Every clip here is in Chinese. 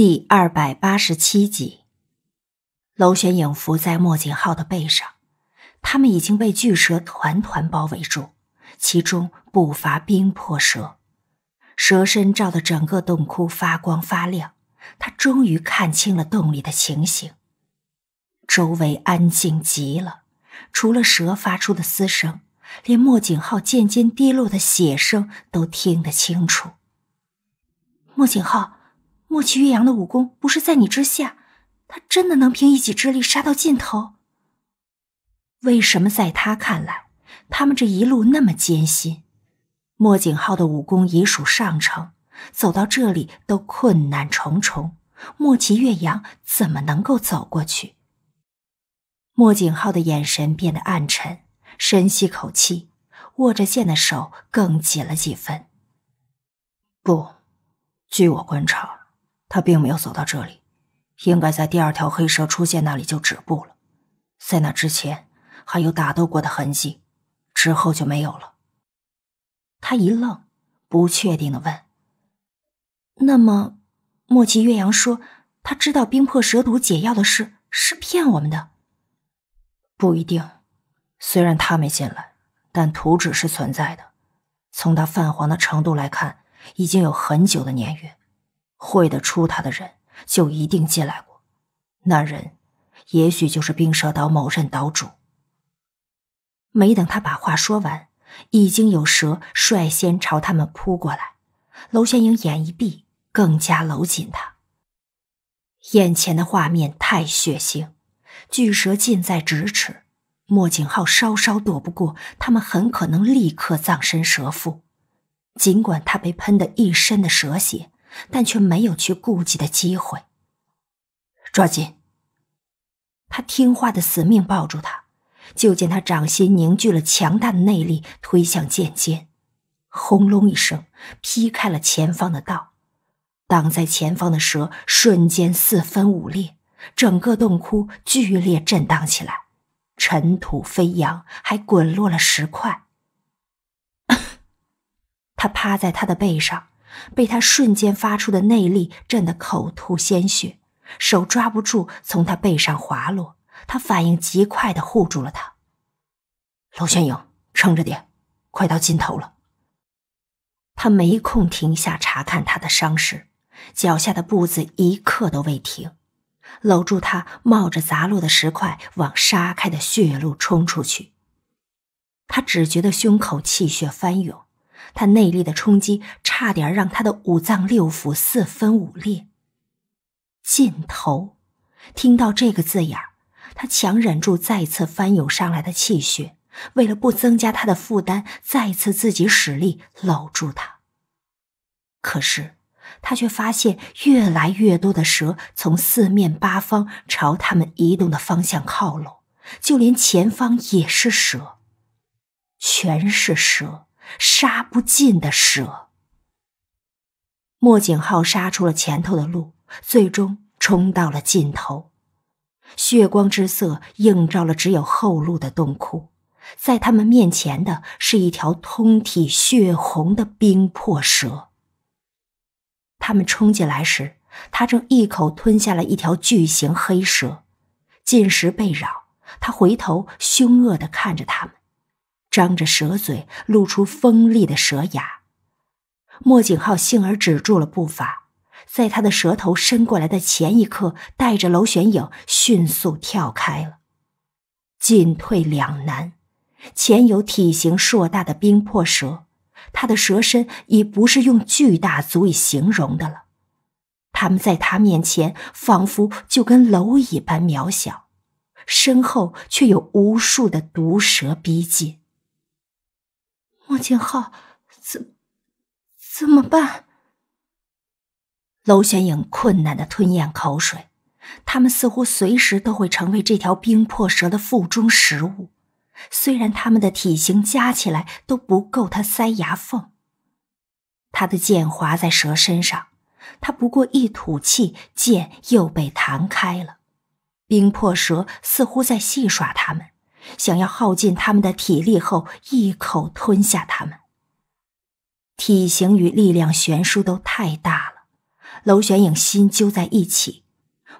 第二百八十七集，娄玄影伏在莫景浩的背上，他们已经被巨蛇团团包围住，其中不乏冰魄蛇。蛇身照得整个洞窟发光发亮，他终于看清了洞里的情形。周围安静极了，除了蛇发出的嘶声，连莫景浩渐渐滴落的血声都听得清楚。莫景浩。莫奇岳阳的武功不是在你之下，他真的能凭一己之力杀到尽头？为什么在他看来，他们这一路那么艰辛？莫景浩的武功已属上乘，走到这里都困难重重，莫奇岳阳怎么能够走过去？莫景浩的眼神变得暗沉，深吸口气，握着剑的手更紧了几分。不，据我观察。他并没有走到这里，应该在第二条黑蛇出现那里就止步了。在那之前还有打斗过的痕迹，之后就没有了。他一愣，不确定的问：“那么，莫奇岳阳说他知道冰魄蛇毒解药的事是骗我们的？不一定。虽然他没进来，但图纸是存在的。从他泛黄的程度来看，已经有很久的年月。”会得出他的人就一定进来过，那人也许就是冰蛇岛某任岛主。没等他把话说完，已经有蛇率先朝他们扑过来。娄玄英眼一闭，更加搂紧他。眼前的画面太血腥，巨蛇近在咫尺，莫景浩稍稍躲不过，他们很可能立刻葬身蛇腹。尽管他被喷得一身的蛇血。但却没有去顾及的机会。抓紧！他听话的死命抱住他，就见他掌心凝聚了强大的内力，推向剑尖。轰隆一声，劈开了前方的道，挡在前方的蛇瞬间四分五裂，整个洞窟剧烈震荡起来，尘土飞扬，还滚落了石块。他趴在他的背上。被他瞬间发出的内力震得口吐鲜血，手抓不住，从他背上滑落。他反应极快地护住了他。楼玄影，撑着点，快到尽头了。他没空停下查看他的伤势，脚下的步子一刻都未停，搂住他，冒着砸落的石块，往杀开的血路冲出去。他只觉得胸口气血翻涌。他内力的冲击差点让他的五脏六腑四分五裂。尽头，听到这个字眼他强忍住再次翻涌上来的气血，为了不增加他的负担，再次自己使力搂住他。可是他却发现越来越多的蛇从四面八方朝他们移动的方向靠拢，就连前方也是蛇，全是蛇。杀不尽的蛇。莫景浩杀出了前头的路，最终冲到了尽头。血光之色映照了只有后路的洞窟，在他们面前的是一条通体血红的冰魄蛇。他们冲进来时，他正一口吞下了一条巨型黑蛇，进食被扰，他回头凶恶地看着他们。张着蛇嘴，露出锋利的蛇牙。莫景浩幸而止住了步伐，在他的舌头伸过来的前一刻，带着楼玄影迅速跳开了。进退两难，前有体型硕大的冰魄蛇，它的蛇身已不是用巨大足以形容的了，他们在他面前仿佛就跟蝼蚁般渺小，身后却有无数的毒蛇逼近。张景浩，怎怎么办？娄玄影困难的吞咽口水，他们似乎随时都会成为这条冰魄蛇的腹中食物。虽然他们的体型加起来都不够它塞牙缝，他的剑划在蛇身上，他不过一吐气，剑又被弹开了。冰魄蛇似乎在戏耍他们。想要耗尽他们的体力后一口吞下他们。体型与力量悬殊都太大了，楼玄影心揪在一起。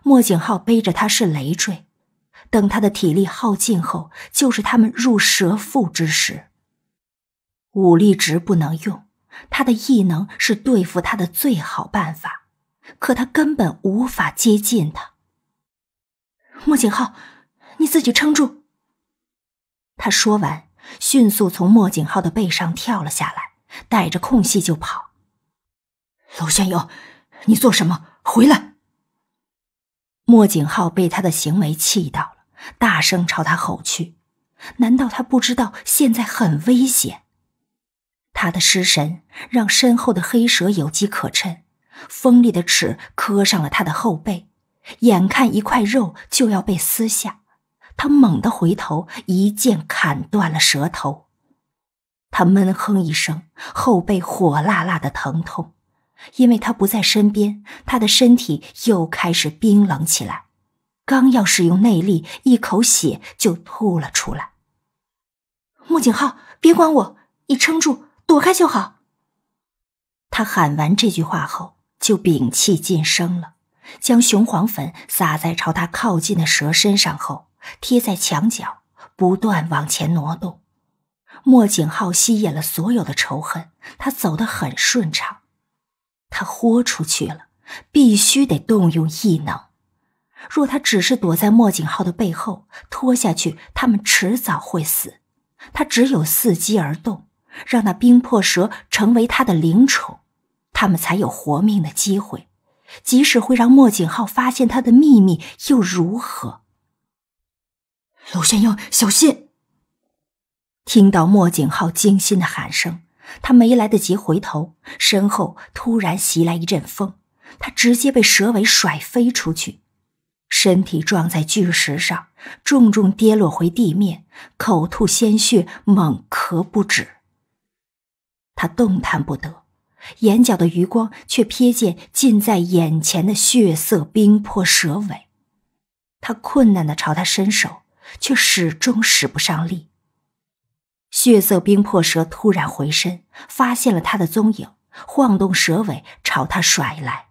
莫景浩背着他是累赘，等他的体力耗尽后，就是他们入蛇腹之时。武力值不能用，他的异能是对付他的最好办法，可他根本无法接近他。莫景浩，你自己撑住。他说完，迅速从莫景浩的背上跳了下来，带着空隙就跑。娄宣佑，你做什么？回来！莫景浩被他的行为气到了，大声朝他吼去。难道他不知道现在很危险？他的失神让身后的黑蛇有机可趁，锋利的齿磕上了他的后背，眼看一块肉就要被撕下。他猛地回头，一剑砍断了蛇头。他闷哼一声，后背火辣辣的疼痛，因为他不在身边，他的身体又开始冰冷起来。刚要使用内力，一口血就吐了出来。穆景浩，别管我，你撑住，躲开就好。他喊完这句话后，就屏气噤声了，将雄黄粉撒在朝他靠近的蛇身上后。贴在墙角，不断往前挪动。莫景浩吸引了所有的仇恨，他走得很顺畅。他豁出去了，必须得动用异能。若他只是躲在莫景浩的背后拖下去，他们迟早会死。他只有伺机而动，让那冰魄蛇成为他的灵宠，他们才有活命的机会。即使会让莫景浩发现他的秘密，又如何？卢山英，小心！听到莫景浩惊心的喊声，他没来得及回头，身后突然袭来一阵风，他直接被蛇尾甩飞出去，身体撞在巨石上，重重跌落回地面，口吐鲜血，猛咳不止。他动弹不得，眼角的余光却瞥见近在眼前的血色冰魄蛇尾，他困难的朝他伸手。却始终使不上力。血色冰魄蛇突然回身，发现了他的踪影，晃动蛇尾朝他甩来。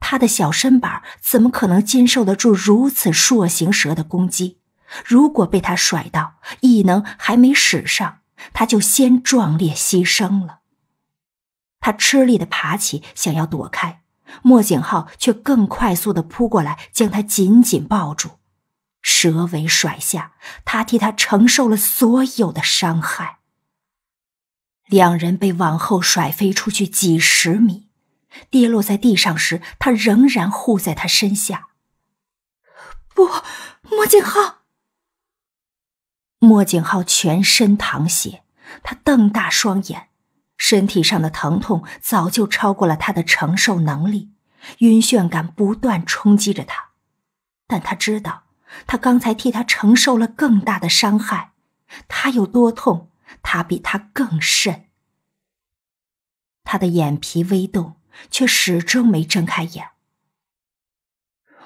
他的小身板怎么可能经受得住如此硕形蛇的攻击？如果被他甩到，异能还没使上，他就先壮烈牺牲了。他吃力地爬起，想要躲开，莫景浩却更快速地扑过来，将他紧紧抱住。蛇尾甩下，他替他承受了所有的伤害。两人被往后甩飞出去几十米，跌落在地上时，他仍然护在他身下。不，莫景浩。莫景浩全身淌血，他瞪大双眼，身体上的疼痛早就超过了他的承受能力，晕眩感不断冲击着他，但他知道。他刚才替他承受了更大的伤害，他有多痛，他比他更甚。他的眼皮微动，却始终没睁开眼。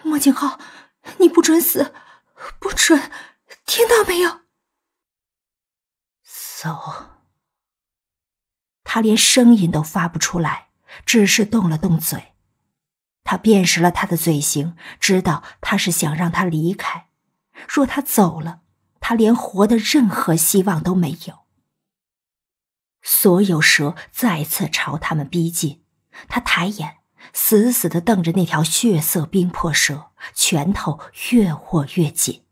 莫景浩，你不准死，不准，听到没有？走。他连声音都发不出来，只是动了动嘴。他辨识了他的罪行，知道他是想让他离开。若他走了，他连活的任何希望都没有。所有蛇再次朝他们逼近，他抬眼，死死地瞪着那条血色冰魄蛇，拳头越握越紧。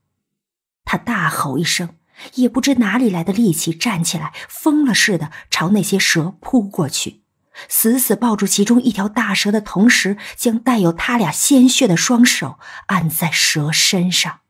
他大吼一声，也不知哪里来的力气，站起来，疯了似的朝那些蛇扑过去。死死抱住其中一条大蛇的同时，将带有他俩鲜血的双手按在蛇身上。